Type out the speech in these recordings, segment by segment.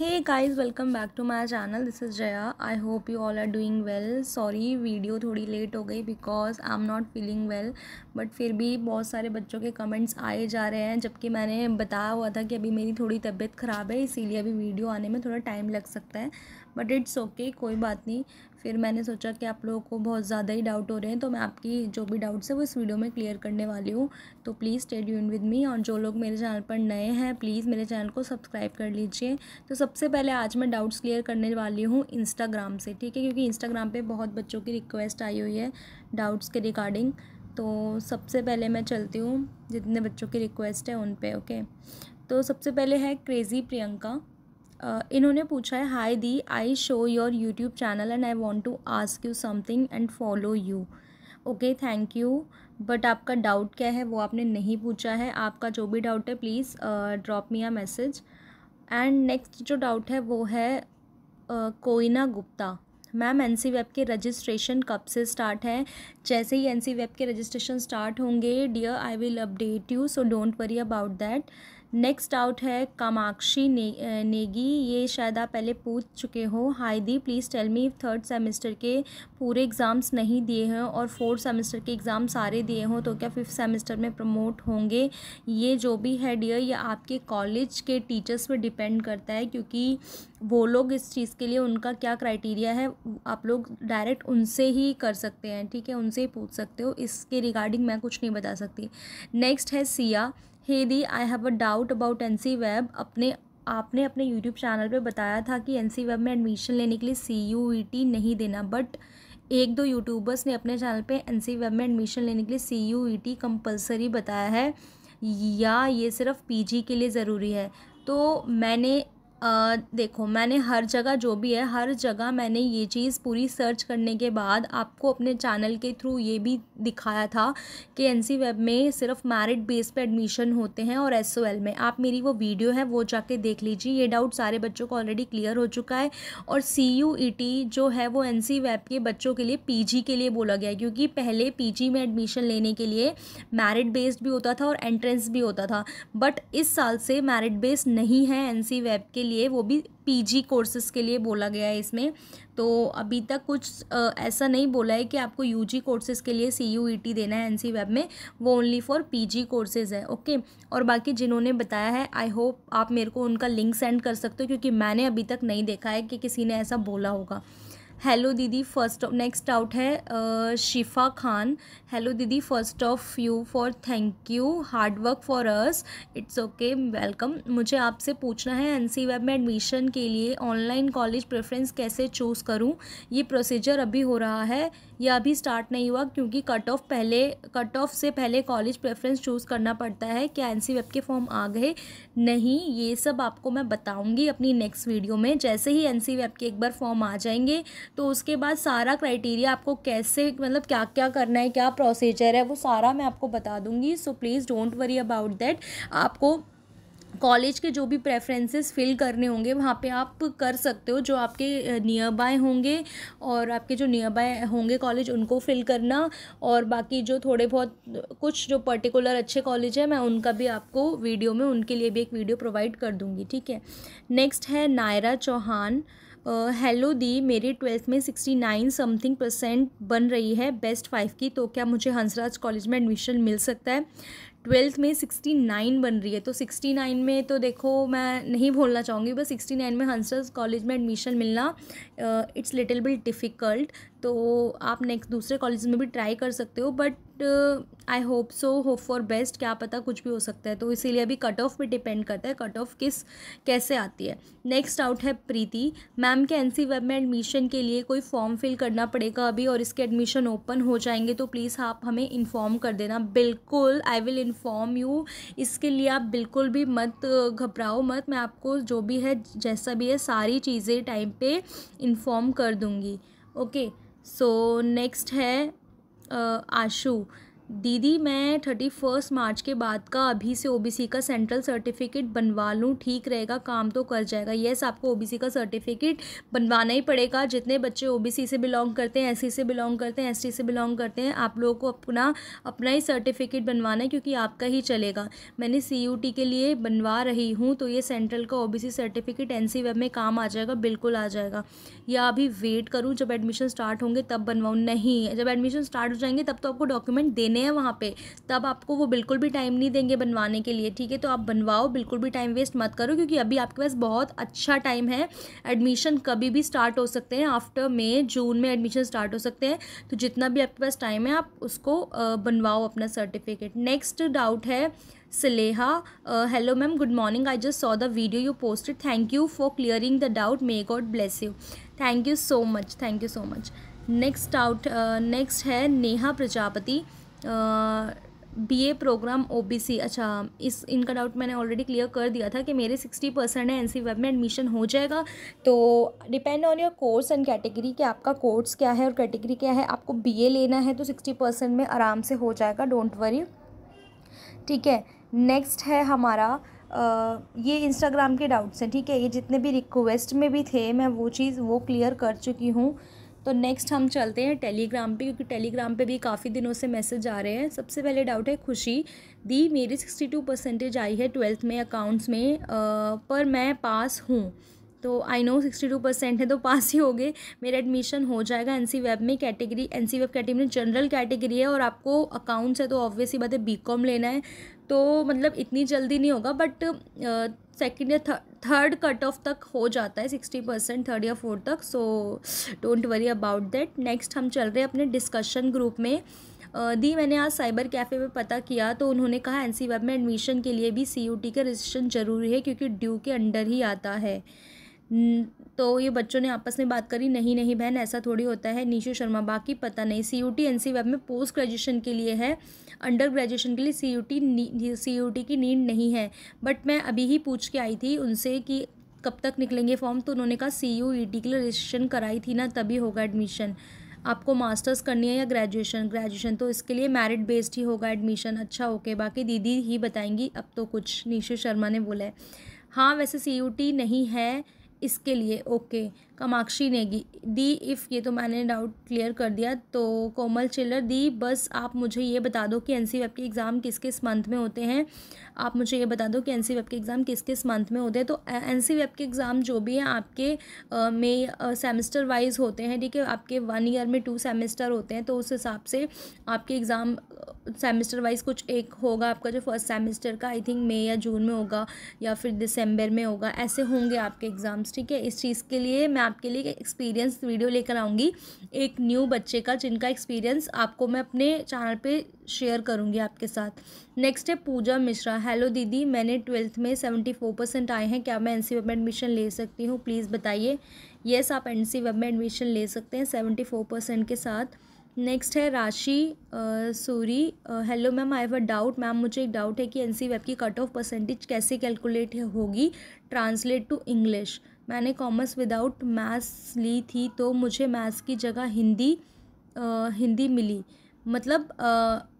Hey guys welcome back to my channel this is Jaya I hope you all are doing well sorry video थोड़ी late हो गई because I am not feeling well but फिर भी बहुत सारे बच्चों के कमेंट्स आए जा रहे हैं जबकि मैंने बताया हुआ था कि अभी मेरी थोड़ी तबीयत ख़राब है इसीलिए अभी वीडियो आने में थोड़ा टाइम लग सकता है बट इट्स ओके कोई बात नहीं फिर मैंने सोचा कि आप लोगों को बहुत ज़्यादा ही डाउट हो रहे हैं तो मैं आपकी जो भी डाउट्स है वो इस वीडियो में क्लियर करने वाली हूँ तो प्लीज़ स्टेड यून विद मी और जो लोग मेरे चैनल पर नए हैं प्लीज़ मेरे चैनल को सब्सक्राइब कर लीजिए तो सबसे पहले आज मैं डाउट्स क्लियर करने वाली हूँ इंस्टाग्राम से ठीक है क्योंकि इंस्टाग्राम पर बहुत बच्चों की रिक्वेस्ट आई हुई है डाउट्स के रिगार्डिंग तो सबसे पहले मैं चलती हूँ जितने बच्चों की रिक्वेस्ट है उन पे ओके तो सबसे पहले है क्रेज़ी प्रियंका इन्होंने पूछा है हाई दी I show your YouTube channel and I want to ask you something and follow you okay thank you but आपका डाउट क्या है वो आपने नहीं पूछा है आपका जो भी डाउट है please drop me a message and next जो डाउट है वो है Koina Koyna Gupta ma'am N C web के रजिस्ट्रेशन कब से स्टार्ट है जैसे ही एन सी वेब के रजिस्ट्रेशन स्टार्ट होंगे dear I will update you so don't worry about that next out है कामाक्षी ने, नेगी ये शायद आप पहले पूछ चुके हो हाई दी please tell me third semester के पूरे एग्ज़ाम्स नहीं दिए हैं और फोर्थ सेमेस्टर के एग्ज़ाम सारे दिए हों तो क्या फिफ्थ सेमेस्टर में प्रमोट होंगे ये जो भी है डियर ये आपके कॉलेज के टीचर्स पर डिपेंड करता है क्योंकि वो लोग इस चीज़ के लिए उनका क्या क्राइटेरिया है आप लोग डायरेक्ट उनसे ही कर सकते हैं ठीक है उनसे ही पूछ सकते हो इसके रिगार्डिंग मैं कुछ नहीं बता सकती नेक्स्ट है सिया हे दी I have a doubt about N C web अपने आपने अपने यूट्यूब चैनल पे बताया था कि एन सी वेब में एडमिशन लेने के लिए सी यू ई टी नहीं देना बट एक दो यूट्यूबर्स ने अपने चैनल पे एन सी वेब में एडमिशन लेने के लिए C U E T compulsory बताया है या ये सिर्फ पी जी के लिए ज़रूरी है तो मैंने आ, देखो मैंने हर जगह जो भी है हर जगह मैंने ये चीज़ पूरी सर्च करने के बाद आपको अपने चैनल के थ्रू ये भी दिखाया था कि एन सी वेब में सिर्फ मैरिट बेस पे एडमिशन होते हैं और एस ओ एल में आप मेरी वो वीडियो है वो जाके देख लीजिए ये डाउट सारे बच्चों को ऑलरेडी क्लियर हो चुका है और सी यू ई टी जो है वो एन सी वेब के बच्चों के लिए पी जी के लिए बोला गया क्योंकि पहले पी जी में एडमिशन लेने के लिए मैरिट बेस्ड भी होता था और एंट्रेंस भी होता था बट इस साल से मैरिट बेस्ड नहीं है एन सी वेब के लिए वो भी पीजी कोर्सेज़ के लिए बोला गया है इसमें तो अभी तक कुछ ऐसा नहीं बोला है कि आपको यूजी कोर्सेज़ के लिए सी यू ई टी देना है एनसी वेब में वो ओनली फॉर पीजी कोर्सेज़ है ओके और बाकी जिन्होंने बताया है आई होप आप मेरे को उनका लिंक सेंड कर सकते हो क्योंकि मैंने अभी तक नहीं देखा है कि किसी ने ऐसा बोला होगा हेलो दीदी फर्स्ट ऑफ नेक्स्ट आउट है शिफा खान हेलो दीदी first of you for thank you hard work for us it's okay welcome मुझे आपसे पूछना है एन सी वेब में एडमिशन के लिए ऑनलाइन कॉलेज प्रेफरेंस कैसे चूज़ करूँ ये प्रोसीजर अभी हो रहा है यह अभी स्टार्ट नहीं हुआ क्योंकि कट ऑफ पहले कट ऑफ से पहले कॉलेज प्रेफरेंस चूज़ करना पड़ता है क्या एन सी वेब के फॉर्म आ गए नहीं ये सब आपको मैं बताऊँगी अपनी नेक्स्ट वीडियो में जैसे ही एन सी वेब के एक बार फॉर्म आ जाएंगे तो उसके बाद सारा क्राइटेरिया आपको कैसे मतलब क्या क्या करना है क्या प्रोसीजर है वो सारा मैं आपको बता दूँगी so please don't worry about that आपको कॉलेज के जो भी प्रेफरेंसेस फिल करने होंगे वहाँ पे आप कर सकते हो जो आपके नियर बाय होंगे और आपके जो नियर बाय होंगे कॉलेज उनको फिल करना और बाकी जो थोड़े बहुत कुछ जो पर्टिकुलर अच्छे कॉलेज है मैं उनका भी आपको वीडियो में उनके लिए भी एक वीडियो प्रोवाइड कर दूँगी ठीक है नेक्स्ट है नायरा चौहान हेलो दी मेरे ट्वेल्थ में सिक्सटी नाइन समथिंग परसेंट बन रही है बेस्ट फाइव की तो क्या मुझे हंसराज कॉलेज में एडमिशन मिल सकता है ट्वेल्थ में सिक्सटी नाइन बन रही है तो सिक्सटी नाइन में तो देखो मैं नहीं बोलना चाहूँगी बस सिक्सटी नाइन में हंसर्स कॉलेज में एडमिशन मिलना इट्स लिटिल बिल डिफ़िकल्ट तो आप नेक्स्ट दूसरे कॉलेज में भी ट्राई कर सकते हो but I hope so hope for best क्या पता कुछ भी हो सकता है तो इसीलिए अभी कट ऑफ पे डिपेंड करता है कट ऑफ किस कैसे आती है नेक्स्ट आउट है प्रीति मैम के एनसी वेब में एडमिशन के लिए कोई फॉर्म फिल करना पड़ेगा अभी और इसके एडमिशन ओपन हो जाएंगे तो प्लीज़ आप हमें इन्फॉर्म कर देना बिल्कुल आई विल इन्फॉर्म यू इसके लिए आप बिल्कुल भी मत uh, घबराओ मत मैं आपको जो भी है जैसा भी है सारी चीज़ें टाइम पे इन्फॉर्म कर दूँगी okay okay. So so, next है uh, आशु दीदी मैं थर्टी फर्स्ट मार्च के बाद का अभी से ओबीसी का सेंट्रल सर्टिफिकेट बनवा लूँ ठीक रहेगा काम तो कर जाएगा येस आपको ओबीसी का सर्टिफिकेट बनवाना ही पड़ेगा जितने बच्चे ओबीसी से बिलोंग करते हैं एससी से बिलोंग करते हैं एसटी से बिलोंग करते हैं आप लोगों को अपना अपना ही सर्टिफिकेट बनवाना है क्योंकि आपका ही चलेगा मैंने सी के लिए बनवा रही हूँ तो ये सेंट्रल का ओ सर्टिफिकेट एन वेब में काम आ जाएगा बिल्कुल आ जाएगा या अभी वेट करूँ जब एडमिशन स्टार्ट होंगे तब बनवाऊँ नहीं जब एडमिशन स्टार्ट हो जाएंगे तब तो आपको डॉक्यूमेंट देने बनने हैं वहाँ पे तब आपको वो बिल्कुल भी टाइम नहीं देंगे बनवाने के लिए ठीक है तो आप बनवाओ बिल्कुल भी टाइम वेस्ट मत करो क्योंकि अभी आपके पास बहुत अच्छा टाइम है एडमिशन कभी भी स्टार्ट हो सकते हैं आफ्टर मे जून में एडमिशन स्टार्ट हो सकते हैं तो जितना भी आपके पास टाइम है आप उसको बनवाओ अपना सर्टिफिकेट नेक्स्ट डाउट है Saleha hello ma'am good morning I just saw the video you posted thank you for clearing the doubt may God bless you thank you so much thank you so much next out next है Neha Prajapati B A program O B C अच्छा इस इनका doubt मैंने already clear कर दिया था कि मेरे सिक्सटी परसेंट है एन सी वेब में एडमिशन हो जाएगा तो depend on your course and category कि आपका कोर्स क्या है और कैटेगरी क्या है आपको बी ए लेना है तो सिक्सटी परसेंट में आराम से हो जाएगा डोंट वरी ठीक है नेक्स्ट है हमारा आ, ये इंस्टाग्राम के डाउट्स हैं ठीक है ये जितने भी रिक्वेस्ट में भी थे मैं वो चीज़ वो क्लियर कर चुकी हूँ तो नेक्स्ट हम चलते हैं टेलीग्राम पे क्योंकि टेलीग्राम पे भी काफ़ी दिनों से मैसेज आ रहे हैं सबसे पहले डाउट है खुशी दी मेरी सिक्सटी टू परसेंटेज आई है ट्वेल्थ में अकाउंट्स में आ, पर मैं पास हूँ तो I know sixty two percent है तो पास ही हो गए मेरा एडमिशन हो जाएगा एन सी वेब में category N C web category general category है और आपको अकाउंट्स है तो ऑब्वियसली बात है बी कॉम लेना है तो मतलब इतनी जल्दी नहीं होगा बट सेकेंड या थर्ड कट ऑफ तक हो जाता है सिक्सटी परसेंट थर्ड या फोर्थ तक so don't worry about that next हम चल रहे हैं अपने डिस्कशन ग्रुप में दी मैंने आज साइबर कैफ़े में पता किया तो उन्होंने कहा एन वेब में एडमिशन के लिए भी सी का रजिस्ट्रेशन ज़रूरी है क्योंकि ड्यू के अंडर ही आता है तो ये बच्चों ने आपस में बात करी नहीं नहीं बहन ऐसा थोड़ी होता है नीशू शर्मा बाकी पता नहीं सी यू वेब में पोस्ट ग्रेजुएशन के लिए है अंडर ग्रेजुएशन के लिए सी यू टी की नीड नहीं है बट मैं अभी ही पूछ के आई थी उनसे कि कब तक निकलेंगे फॉर्म तो उन्होंने कहा सी यू ई टी के लिए रजिस्ट्रेशन कराई थी ना तभी होगा एडमिशन आपको मास्टर्स करनी है या ग्रेजुएशन ग्रेजुएशन तो इसके लिए मेरिट बेस्ड ही होगा एडमिशन अच्छा ओके बाकी दीदी ही बताएंगी अब तो कुछ निशु शर्मा ने बोला है हाँ वैसे सी यू टी नहीं है इसके लिए ओके कामाक्षी नेगी दी इफ़ ये तो मैंने डाउट क्लियर कर दिया तो कोमल चिल्लर दी बस आप मुझे ये बता दो कि एन सी के एग्ज़ाम किस किस मंथ में होते हैं आप मुझे ये बता दो कि एन सी के एग्ज़ाम किस किस मंथ में होते हैं तो एन सी के एग्ज़ाम जो भी हैं आपके मे में सेमेस्टर वाइज होते हैं ठीक है आपके वन ईयर में टू सेमेस्टर होते हैं तो उस हिसाब से आपके एग्ज़ाम सेमेस्टर वाइज कुछ एक होगा आपका जो फर्स्ट सेमेस्टर का आई थिंक मई या जून में होगा या फिर दिसंबर में होगा ऐसे होंगे आपके एग्ज़ाम्स एक्सपीरियंस ठीक है इस चीज़ के लिए मैं आपके लिए एक्सपीरियंस वीडियो लेकर आऊँगी एक न्यू बच्चे का जिनका एक्सपीरियंस आपको मैं अपने चैनल पे शेयर करूँगी आपके साथ नेक्स्ट है पूजा मिश्रा हेलो दीदी मैंने ट्वेल्थ में सेवेंटी फोर परसेंट आए हैं क्या मैं एन सी वेब में एडमिशन ले सकती हूँ प्लीज़ बताइए येस आप एन सी वेब में एडमिशन ले सकते हैं सेवेंटी फोर परसेंट के साथ नेक्स्ट है Rashi Suri hello ma'am I have a doubt ma'am मुझे एक डाउट है कि एन सी वेब की कट ऑफ परसेंटेज कैसे कैलकुलेट होगी ट्रांसलेट टू इंग्लिश मैंने कॉमर्स विदाउट मैथ्स ली थी तो मुझे मैथ्स की जगह हिंदी हिंदी मिली मतलब आ,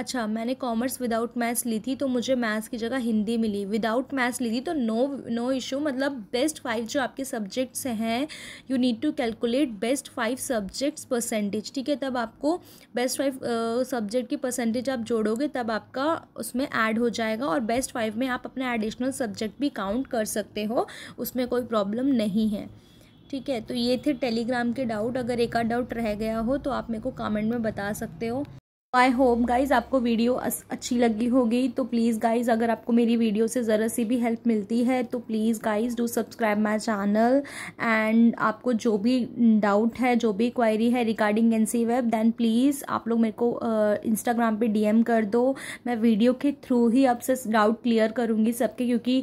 अच्छा मैंने कॉमर्स विदाउट मैथ्स ली थी तो मुझे मैथ्स की जगह हिंदी मिली विदाउट मैथ्स ली थी तो नो नो इशू मतलब बेस्ट फाइव जो आपके सब्जेक्ट्स हैं you need to calculate best five subjects percentage ठीक है तब आपको बेस्ट फाइव सब्जेक्ट की परसेंटेज आप जोड़ोगे तब आपका उसमें ऐड हो जाएगा और बेस्ट फाइव में आप अपने एडिशनल सब्जेक्ट भी काउंट कर सकते हो उसमें कोई प्रॉब्लम नहीं है ठीक है तो ये थे टेलीग्राम के डाउट अगर एक आध डाउट रह गया हो तो आप मेरे को कमेंट में बता सकते हो आई होप गाइज आपको वीडियो अच्छी लगी होगी तो प्लीज़ गाइज अगर आपको मेरी वीडियो से ज़रा सी भी हेल्प मिलती है तो please guys do subscribe my channel and आपको जो भी डाउट है जो भी क्वायरी है regarding N C web then please आप लोग मेरे को इंस्टाग्राम uh, पे डीएम कर दो मैं वीडियो के थ्रू ही आपसे डाउट क्लियर करूँगी सबके क्योंकि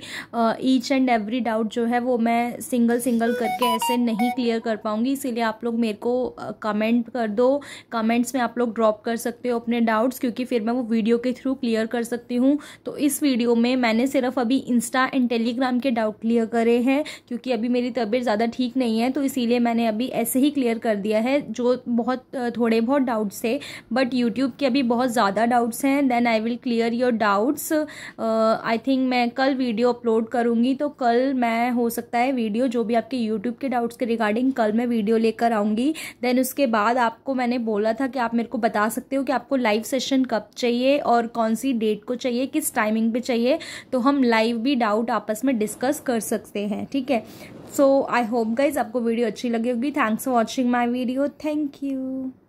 ईच एंड एवरी डाउट जो है वो मैं सिंगल सिंगल करके ऐसे नहीं क्लियर कर पाऊँगी इसीलिए आप लोग मेरे को कमेंट uh, कर दो कमेंट्स में आप लोग ड्रॉप कर सकते हो अपने डाउट्स क्योंकि फिर मैं वो वीडियो के थ्रू क्लियर कर सकती हूँ तो इस वीडियो में मैंने सिर्फ अभी इंस्टा एंड टेलीग्राम के डाउट क्लियर करे हैं क्योंकि अभी मेरी तबीयत ज़्यादा ठीक नहीं है तो इसीलिए मैंने अभी ऐसे ही क्लियर कर दिया है जो बहुत थोड़े बहुत डाउट्स थे बट यूट्यूब के अभी बहुत ज़्यादा डाउट्स हैं then I will clear your doubts I think मैं कल वीडियो अपलोड करूँगी तो कल मैं हो सकता है वीडियो जो भी आपके यूट्यूब के डाउट्स के रिगार्डिंग कल मैं वीडियो लेकर आऊँगी देन उसके बाद आपको मैंने बोला था कि आप मेरे को बता सकते हो कि आपको आपको लाइव सेशन कब चाहिए और कौन सी डेट को चाहिए किस टाइमिंग पे चाहिए तो हम लाइव भी डाउट आपस में डिस्कस कर सकते हैं ठीक है सो आई होप गाइज आपको वीडियो अच्छी लगी होगी thanks for watching my video thank you